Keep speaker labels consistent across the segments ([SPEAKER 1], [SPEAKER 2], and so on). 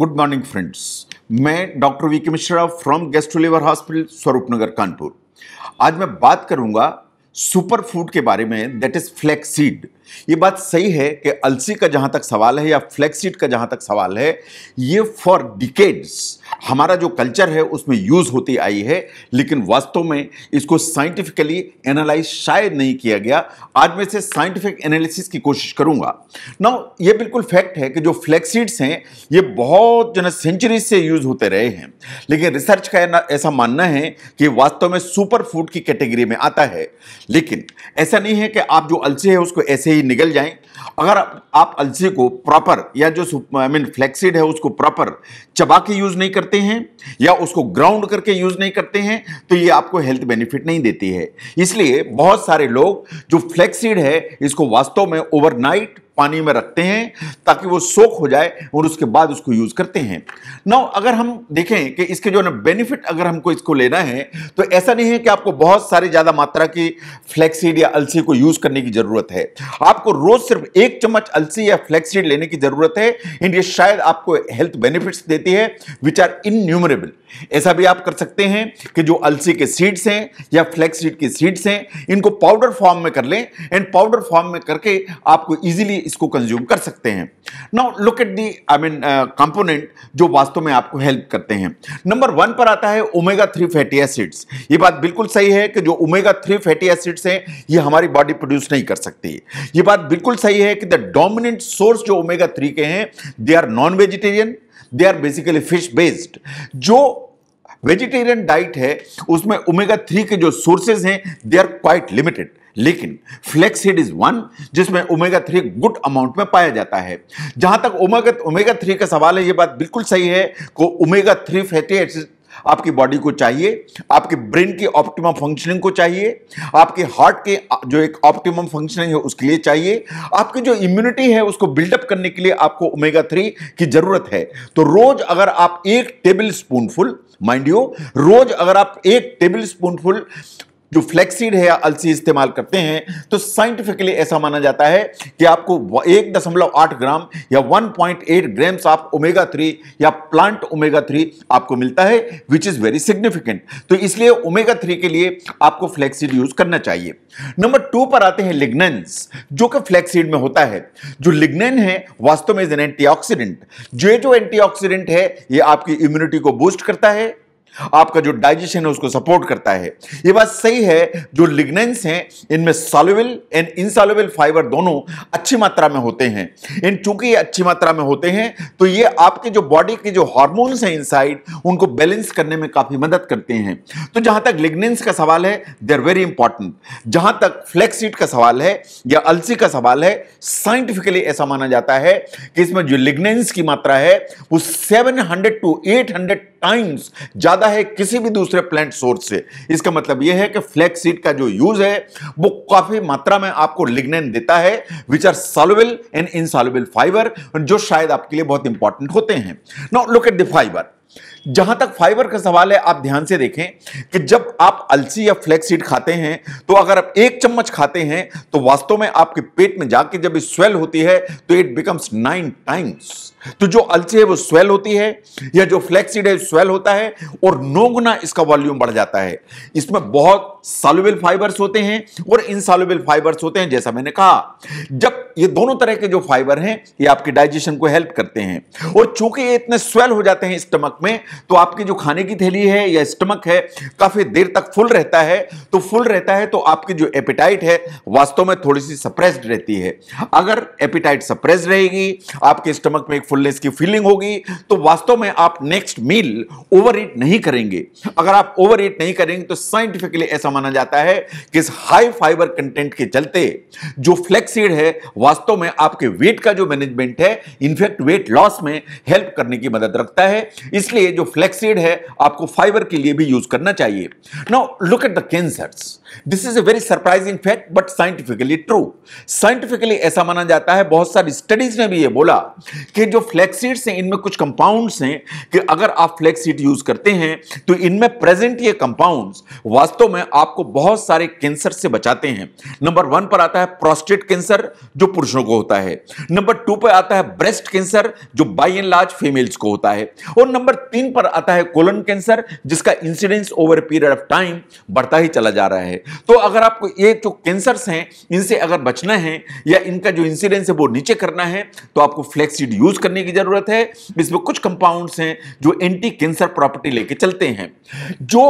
[SPEAKER 1] good morning friends मैं doctor V K Mishra from lever hospital Swaroop Nagar Kanpur आज मैं बात करूंगा सुपर फूड के बारे में दैट इज़ फ्लैक्सीड ये बात सही है कि अलसी का जहाँ तक सवाल है या फ्लैक्सीड का जहाँ तक सवाल है ये फॉर डिकेड्स हमारा जो कल्चर है उसमें यूज़ होती आई है लेकिन वास्तव में इसको साइंटिफिकली एनालाइज शायद नहीं किया गया आज मैं से साइंटिफिक एनालिसिस की कोशिश करूंगा नाउ ये बिल्कुल फैक्ट है कि जो फ्लैक्सीड्स हैं ये बहुत जो ना सेंचुरीज से यूज होते रहे हैं लेकिन रिसर्च का ऐसा मानना है कि वास्तव में सुपर फूड की कैटेगरी में आता है लेकिन ऐसा नहीं है कि आप जो अलसी है उसको ऐसे ही निकल जाए अगर आप अलसी को प्रॉपर या जो आई मीन फ्लैक्सीड है उसको प्रॉपर चबा के यूज़ नहीं करते हैं या उसको ग्राउंड करके यूज नहीं करते हैं तो ये आपको हेल्थ बेनिफिट नहीं देती है इसलिए बहुत सारे लोग जो फ्लैक्सीड है इसको वास्तव में ओवरनाइट पानी में रखते हैं ताकि वो सोख हो जाए और उसके बाद उसको यूज करते हैं नौ अगर हम देखें कि इसके जो ना बेनिफिट अगर हमको इसको लेना है तो ऐसा नहीं है कि आपको बहुत सारी ज्यादा मात्रा की फ्लैक्सीड या अलसी को यूज करने की जरूरत है आपको रोज सिर्फ एक चम्मच अलसी या फ्लैक्सीड लेने की जरूरत है एंड ये शायद आपको हेल्थ बेनिफिट्स देती है विच आर इन्यूमरेबल ऐसा भी आप कर सकते हैं कि जो अलसी के सीड्स हैं या फ्लैक्स सीड के सीड्स हैं इनको पाउडर फॉर्म में कर लें एंड पाउडर फॉर्म में करके आपको इजीली इसको कंज्यूम कर सकते हैं now look at the I mean component जो वास्तव में आपको हेल्प करते हैं नंबर वन पर आता है ओमेगा थ्री फैटी एसिड्स ये बात बिल्कुल सही है कि जो ओमेगा थ्री फैटी एसिड्स हैं ये हमारी बॉडी प्रोड्यूस नहीं कर सकती ये बात बिल्कुल सही है कि द डोमिनेंट सोर्स जो ओमेगा थ्री के हैं they are non vegetarian they are basically fish based जो वेजिटेरियन डाइट है उसमें ओमेगा थ्री के जो सोर्सेज हैं दे आर क्वाइट लिमिटेड लेकिन फ्लेक्स इज वन जिसमें ओमेगा थ्री गुड अमाउंट में पाया जाता है जहां तक ओमेगा ओमेगा थ्री का सवाल है ये बात बिल्कुल सही है को ओमेगा थ्री फैटी एसिड आपकी बॉडी को चाहिए आपके ब्रेन के ऑप्टिमम फंक्शनिंग को चाहिए आपके हार्ट के जो एक ऑप्टिमम फंक्शनिंग है उसके लिए चाहिए आपकी जो इम्यूनिटी है उसको बिल्डअप करने के लिए आपको ओमेगा थ्री की जरूरत है तो रोज अगर आप एक टेबल स्पूनफुल माइंड यू रोज अगर आप एक टेबल स्पूनफुल जो फ्लैक्सीड है या अलसी इस्तेमाल करते हैं तो साइंटिफिकली ऐसा माना जाता है कि आपको एक दशमलव आठ ग्राम या one point eight grams of omega three या प्लांट ओमेगा थ्री आपको मिलता है विच इज़ वेरी सिग्निफिकेंट तो इसलिए ओमेगा थ्री के लिए आपको फ्लैक्सीड यूज करना चाहिए नंबर टू पर आते हैं लिग्नेंस जो कि फ्लैक्सीड में होता है जो लिग्नेन है वास्तव में इज एन एंटीऑक्सीडेंट जो जो एंटीऑक्सीडेंट है ये आपकी इम्यूनिटी को बूस्ट करता है आपका जो डाइजेशन है उसको सपोर्ट करता है यह बात सही है जो लिग्नेंस हैं इनमें सॉल्युबल एंड इनसॉल्युबल फाइबर दोनों अच्छी मात्रा में होते हैं इन चूंकि अच्छी मात्रा में होते हैं तो ये आपके जो बॉडी के जो हार्मोन्स हैं इनसाइड उनको बैलेंस करने में काफ़ी मदद करते हैं तो जहां तक लिग्नेंस का सवाल है दे आर वेरी इंपॉर्टेंट जहां तक फ्लैक्सीड का सवाल है या अलसी का सवाल है साइंटिफिकली ऐसा माना जाता है कि इसमें जो लिग्नेंस की मात्रा है वो 700 टू 800 टाइम्स ज़्यादा आता है किसी भी दूसरे प्लांट सोर्स से इसका मतलब यह है कि फ्लैक्स सीड का जो यूज है वो काफी मात्रा में आपको लिग्नेन देता है which are soluble and insoluble fibre जो शायद आपके लिए बहुत इंपॉर्टेंट होते हैं now look at the fibre जहां तक फाइबर का सवाल है आप ध्यान से देखें कि जब आप अलसी या फ्लैक्स सीड खाते हैं तो अगर आप एक चम्मच खाते हैं तो वास्तव में आपके पेट में जाके जब स्वेल होती है तो इट बिकम्स नाइन टाइम्स तो जो अलसी है वो स्वेल होती है या जो फ्लैक्स सीड है स्वेल होता है और नौ गुना इसका वॉल्यूम बढ़ जाता है इसमें बहुत सॉल्युबल फाइबर्स होते हैं और इनसालुबल फाइबर्स होते हैं जैसा मैंने कहा जब ये दोनों तरह के जो फाइबर हैं ये आपके डाइजेशन को हेल्प करते हैं और चूंकि ये इतने स्वेल हो जाते हैं स्टमक में तो आपकी जो खाने की थैली है या स्टमक है काफ़ी देर तक फुल रहता है तो फुल रहता है तो आपकी जो एपिटाइट है वास्तव में थोड़ी सी सप्रेस्ड रहती है अगर एपिटाइट सप्रेस रहेगी आपके स्टमक में एक फुलनेस की फीलिंग होगी तो वास्तव में आप नेक्स्ट मील ओवर ईट नहीं करेंगे अगर आप ओवर ईट नहीं करेंगे तो साइंटिफिकली ऐसा माना जाता है कि इस हाई फाइबर कंटेंट के चलते जो फ्लेक्सीड है वास्तव में आपके वेट का जो मैनेजमेंट है इनफैक्ट वेट लॉस में हेल्प करने की मदद रखता है इसलिए जो फ्लेक्सीड है आपको फाइबर के लिए भी यूज करना चाहिए now look at the cancers this is a very surprising fact but scientifically true scientifically ऐसा माना जाता है बहुत सारी स्टडीज ने भी ये बोला कि जो फ्लैक्सीड्स हैं इनमें कुछ कंपाउंड्स हैं कि अगर आप फ्लेक्सीड यूज करते हैं तो इनमें प्रेजेंट ये कंपाउंड्स वास्तव में आपको बहुत सारे कैंसर से बचाते हैं नंबर वन पर आता है प्रोस्टेट कैंसर जो पुरुषों को होता है नंबर टू पर आता है ब्रेस्ट कैंसर जो बाई एंड लार्ज फीमेल्स को होता है और नंबर तीन पर आता है कोलन कैंसर जिसका incidence over period of time बढ़ता ही चला जा रहा है तो अगर आपको ये जो कैंसर हैं इनसे अगर बचना है या इनका जो इंसिडेंस है वो नीचे करना है तो आपको फ्लेक्सीड यूज करने की जरूरत है इसमें कुछ कंपाउंड्स हैं जो एंटी कैंसर प्रॉपर्टी लेके चलते हैं जो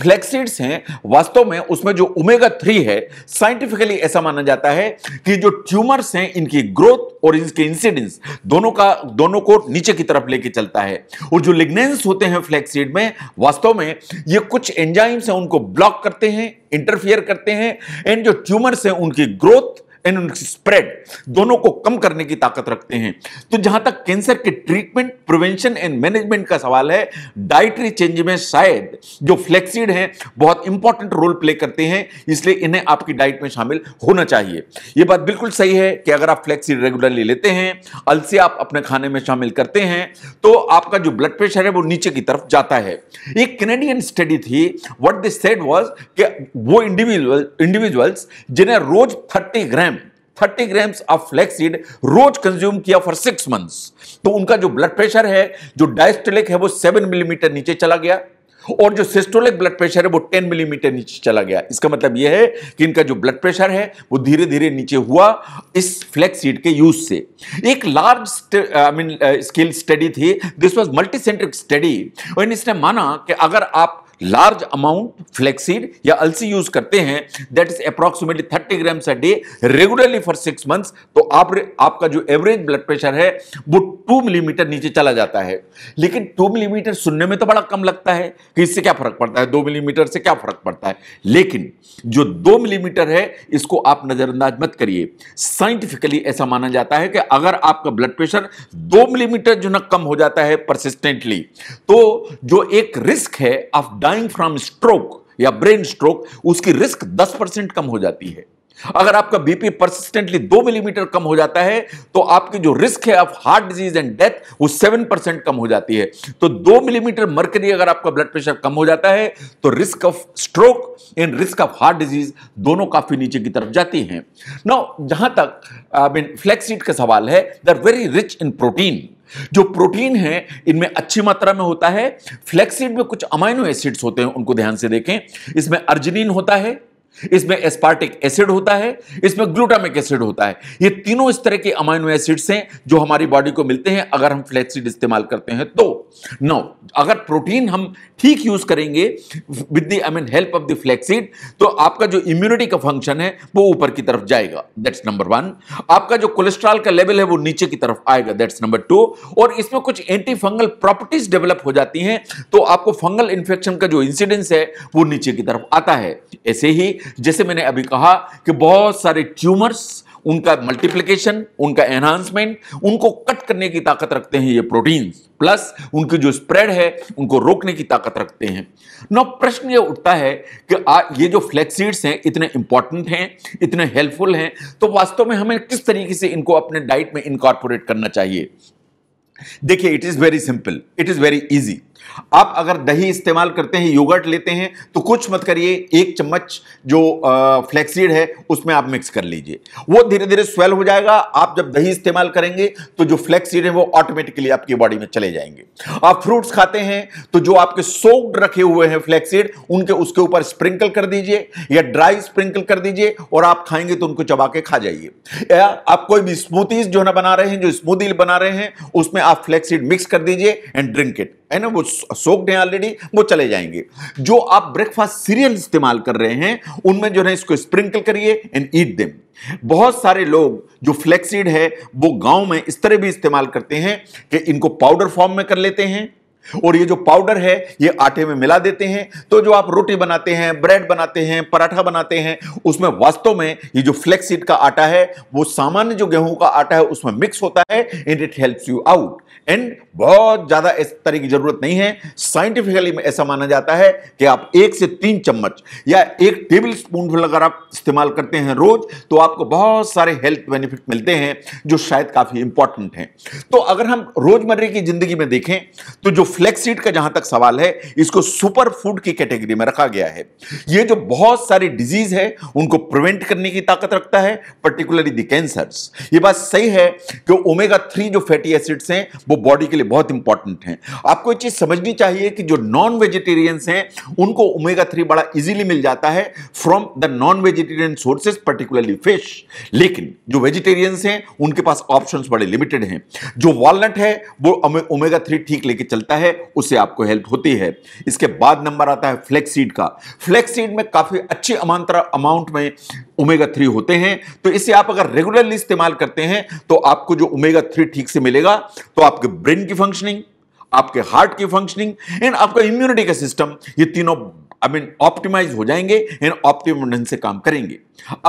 [SPEAKER 1] फ्लैक्सीड्स हैं वास्तव में उसमें जो ओमेगा थ्री है साइंटिफिकली ऐसा माना जाता है कि जो ट्यूमर्स हैं इनकी ग्रोथ और इनके इंसिडेंस दोनों का दोनों को नीचे की तरफ लेके चलता है और जो लिग्नेंस होते हैं फ्लैक्सीड में वास्तव में ये कुछ एंजाइम्स हैं उनको ब्लॉक करते हैं इंटरफियर करते हैं एंड जो ट्यूमर्स हैं उनकी ग्रोथ स्प्रेड दोनों को कम करने की ताकत रखते हैं तो जहां तक कैंसर के ट्रीटमेंट प्रिवेंशन एंड मैनेजमेंट का सवाल है डाइटरी चेंज में शायद जो फ्लेक्सीड हैं बहुत इंपॉर्टेंट रोल प्ले करते हैं इसलिए इन्हें आपकी डाइट में शामिल होना चाहिए यह बात बिल्कुल सही है कि अगर आप फ्लेक्सीड रेगुलरली लेते हैं अलसी आप अपने खाने में शामिल करते हैं तो आपका जो ब्लड प्रेशर है वो नीचे की तरफ जाता है एक कैनेडियन स्टडी थी व्हाट दिस सेड वाज कि वो इंडिविजुअल इंडिविजुअल्स जिन्हें रोज 30 gram 30 grams of flax seed रोज कंज्यूम किया फॉर सिक्स मंथ्स तो उनका जो ब्लड प्रेशर है जो डायस्टोलिक है वो सेवन मिलीमीटर नीचे चला गया और जो सिस्टोलिक ब्लड प्रेशर है वो 10 मिलीमीटर नीचे चला गया इसका मतलब यह है कि इनका जो ब्लड प्रेशर है वो धीरे धीरे नीचे हुआ इस फ्लैक्स सीड के यूज से एक large I mean scale study थी दिस वाज मल्टीसेंट्रिक स्टडी और इसने माना कि अगर आप लार्ज अमाउंट फ्लेक्सीड या अलसी यूज करते हैं that is approximately thirty grams a day regularly for six months तो आप आपका जो एवरेज ब्लड प्रेशर है वो टू मिलीमीटर नीचे चला जाता है लेकिन टू मिलीमीटर सुनने में तो बड़ा कम लगता है कि इससे क्या फर्क पड़ता है दो मिलीमीटर से क्या फर्क पड़ता है लेकिन जो दो मिलीमीटर है इसको आप नजरअंदाज मत करिए साइंटिफिकली ऐसा माना जाता है कि अगर आपका ब्लड प्रेशर दो मिलीमीटर जो ना कम हो जाता है परसिस्टेंटली तो जो एक रिस्क है ऑफ डाइंग फ्रॉम स्ट्रोक या ब्रेन स्ट्रोक उसकी रिस्क 10 परसेंट कम हो जाती है अगर आपका बीपी परसिस्टेंटली दो मिलीमीटर कम हो जाता है तो आपकी जो रिस्क है of heart disease and death वो सेवन परसेंट कम हो जाती है तो दो मिलीमीटर मर्करी अगर आपका ब्लड प्रेशर कम हो जाता है तो risk of stroke and risk of heart disease दोनों काफी नीचे की तरफ जाती हैं नो जहां तक आई मीन फ्लैक्सीड का सवाल है they're very rich in protein जो प्रोटीन है इनमें अच्छी मात्रा में होता है फ्लैक्सीड में कुछ अमाइनो एसिड्स होते हैं उनको ध्यान से देखें इसमें अर्जिनिन होता है इसमें एस्पार्टिक एसिड होता है इसमें ग्लूटामिक एसिड होता है ये तीनों इस तरह के अमाइनो एसिड्स हैं जो हमारी बॉडी को मिलते हैं अगर हम फ्लैक्सीड इस्तेमाल करते हैं तो नो अगर प्रोटीन हम ठीक यूज करेंगे with the I mean help of the flaxseed तो आपका जो इम्यूनिटी का फंक्शन है वो ऊपर की तरफ जाएगा दैट्स नंबर वन आपका जो कोलेस्ट्रॉल का लेवल है वो नीचे की तरफ आएगा दैट्स नंबर टू और इसमें कुछ एंटी फंगल प्रॉपर्टीज डेवलप हो जाती हैं तो आपको फंगल इन्फेक्शन का जो इंसिडेंस है वो नीचे की तरफ आता है ऐसे ही जैसे मैंने अभी कहा कि बहुत सारे ट्यूमर्स उनका मल्टीप्लिकेशन उनका एनहांसमेंट उनको कट करने की ताकत रखते हैं ये प्रोटीन्स प्लस उनकी जो स्प्रेड है उनको रोकने की ताकत रखते हैं नौ प्रश्न ये उठता है कि आ, ये जो फ्लेक्सीड्स हैं इतने इंपॉर्टेंट हैं इतने हेल्पफुल हैं तो वास्तव में हमें किस तरीके से इनको अपने डाइट में इनकॉर्पोरेट करना चाहिए देखिए it is very simple it is very easy आप अगर दही इस्तेमाल करते हैं योगर्ट लेते हैं तो कुछ मत करिए एक चम्मच जो फ्लैक्सीड है उसमें आप मिक्स कर लीजिए वो धीरे धीरे स्वेल हो जाएगा आप जब दही इस्तेमाल करेंगे तो जो फ्लैक्सीड है वो ऑटोमेटिकली आपकी बॉडी में चले जाएंगे आप फ्रूट्स खाते हैं तो जो आपके सोक्ड रखे हुए हैं फ्लैक्सीड उनके उसके ऊपर स्प्रिंकल कर दीजिए या ड्राई स्प्रिंकल कर दीजिए और आप खाएंगे तो उनको चबा के खा जाइए या आप कोई भी स्मूथीज जो ना बना रहे हैं जो स्मूदी बना रहे हैं उसमें आप फ्लैक्सीड मिक्स कर दीजिए एंड ड्रिंक इट है ना वो सोक्ड हैं ऑलरेडी वो चले जाएंगे जो आप ब्रेकफास्ट सीरियल इस्तेमाल कर रहे हैं उनमें जो है इसको स्प्रिंकल करिए एंड ईट देम बहुत सारे लोग जो फ्लेक्सीड है वो गांव में इस तरह भी इस्तेमाल करते हैं कि इनको पाउडर फॉर्म में कर लेते हैं और ये जो पाउडर है ये आटे में मिला देते हैं तो जो आप रोटी बनाते हैं ब्रेड बनाते हैं पराठा बनाते हैं उसमें वास्तव में ये जो फ्लेक्सीड का आटा है वो सामान्य जो गेहूं का आटा है उसमें मिक्स होता है and it helps you out and बहुत ज़्यादा इस तरह की ज़रूरत नहीं है साइंटिफिकली में ऐसा माना जाता है कि आप एक से तीन चम्मच या एक टेबल स्पून अगर आप इस्तेमाल करते हैं रोज तो आपको बहुत सारे हेल्थ बेनिफिट मिलते हैं जो शायद काफ़ी इंपॉर्टेंट हैं तो अगर हम रोजमर्रे की ज़िंदगी में देखें तो जो जो फ्लेक्स सीड का जहां तक सवाल है इसको सुपर फूड की कैटेगरी में रखा गया है ये जो बहुत सारी डिजीज है उनको प्रिवेंट करने की ताकत रखता है पर्टिकुलरली द कैंसर्स ये बात सही है कि ओमेगा थ्री जो फैटी एसिड्स हैं वो बॉडी के लिए बहुत इंपॉर्टेंट हैं आपको ये चीज समझनी चाहिए कि जो नॉन वेजिटेरियंस हैं उनको ओमेगा थ्री बड़ा इजिली मिल जाता है from the non vegetarian sources particularly fish लेकिन जो वेजिटेरियंस हैं उनके पास ऑप्शन बड़े लिमिटेड हैं जो वॉलनट है वो ओमेगा थ्री ठीक लेके चलता है होता है उससे आपको हेल्प होती है इसके बाद नंबर आता है फ्लेक्सीड का फ्लेक्सीड में काफ़ी अच्छी अमांतरा अमाउंट में ओमेगा थ्री होते हैं तो इसे आप अगर रेगुलरली इस्तेमाल करते हैं तो आपको जो ओमेगा थ्री ठीक से मिलेगा तो आपके ब्रेन की फंक्शनिंग आपके हार्ट की फंक्शनिंग एंड आपका इम्यूनिटी का सिस्टम ये तीनों आई मीन ऑप्टिमाइज हो जाएंगे एंड ऑप्टिमम ढंग से काम करेंगे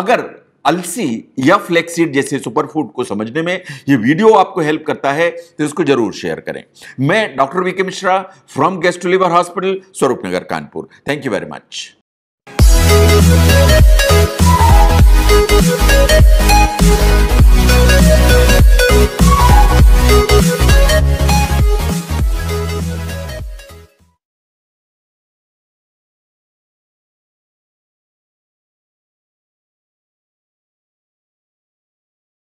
[SPEAKER 1] अगर अलसी या फ्लेक्सीड जैसे सुपर फूड को समझने में ये वीडियो आपको हेल्प करता है तो इसको जरूर शेयर करें मैं doctor V K Mishra from Gastro Liver Hospital Swaroop Nagar Kanpur thank you very much